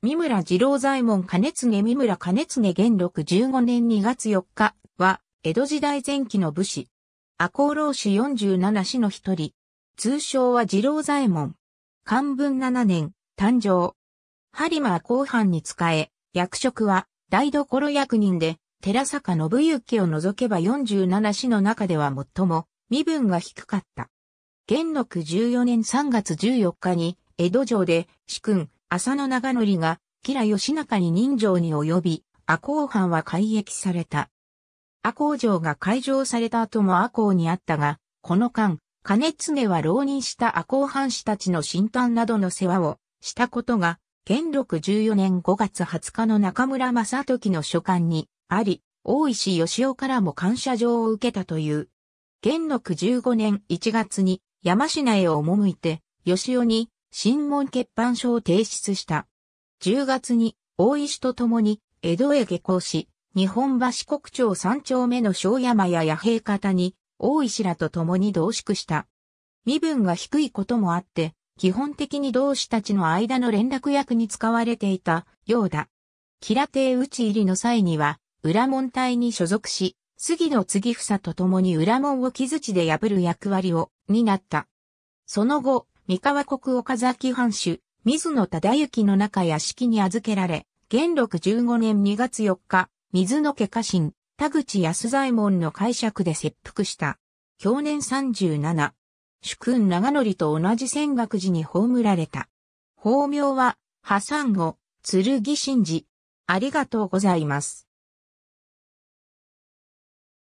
三村二郎左衛門兼常三村兼常元禄15年2月4日は、江戸時代前期の武士。赤穂浪士47氏の一人。通称は二郎左衛門。漢文7年、誕生。播磨後半に仕え、役職は、台所役人で、寺坂信行を除けば47氏の中では最も、身分が低かった。元禄14年3月14日に、江戸城で、主君、浅野長則が、吉良義仲に人情に及び、赤穂藩は改易された。赤穂城が開城された後も赤穂にあったが、この間、金常は浪人した赤穂藩士たちの新端などの世話をしたことが、元禄14年5月20日の中村正時の書簡にあり、大石義雄からも感謝状を受けたという。元禄15年1月に山品へ赴いて、義雄に新問欠版書を提出した。10月に大石と共に江戸へ下校し、日本橋国庁三丁目の小山や野平方に大石らと共に同宿した。身分が低いこともあって、基本的に同志たちの間の連絡役に使われていたようだ。吉良邸討ち入りの際には、裏門隊に所属し、杉野次房と共に裏門を木槌で破る役割を担った。その後、三河国岡崎藩主、水野忠之の中屋敷に預けられ、元禄15年2月4日、水野家家臣、田口安左衛門の解釈で切腹した。去年37、主君長則と同じ戦学寺に葬られた。法名は、破産後、剣神寺。ありがとうございます。